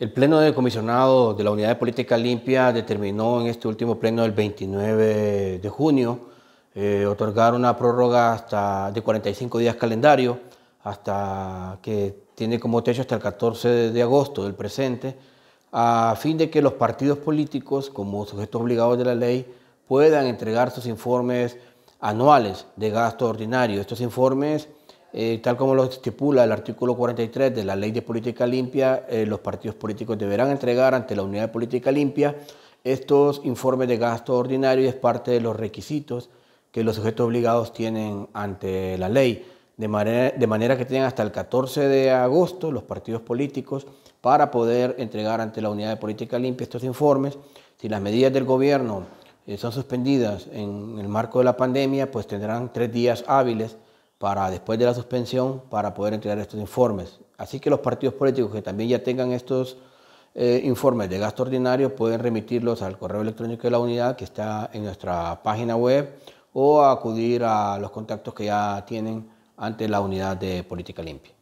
El Pleno de Comisionado de la Unidad de Política Limpia determinó en este último pleno del 29 de junio eh, otorgar una prórroga hasta de 45 días calendario, hasta que tiene como techo hasta el 14 de agosto del presente, a fin de que los partidos políticos, como sujetos obligados de la ley, puedan entregar sus informes anuales de gasto ordinario. Estos informes eh, tal como lo estipula el artículo 43 de la Ley de Política Limpia, eh, los partidos políticos deberán entregar ante la Unidad de Política Limpia estos informes de gasto ordinario y es parte de los requisitos que los sujetos obligados tienen ante la ley. De manera, de manera que tienen hasta el 14 de agosto los partidos políticos para poder entregar ante la Unidad de Política Limpia estos informes. Si las medidas del gobierno eh, son suspendidas en el marco de la pandemia, pues tendrán tres días hábiles para después de la suspensión para poder entregar estos informes. Así que los partidos políticos que también ya tengan estos eh, informes de gasto ordinario pueden remitirlos al correo electrónico de la unidad que está en nuestra página web o acudir a los contactos que ya tienen ante la unidad de política limpia.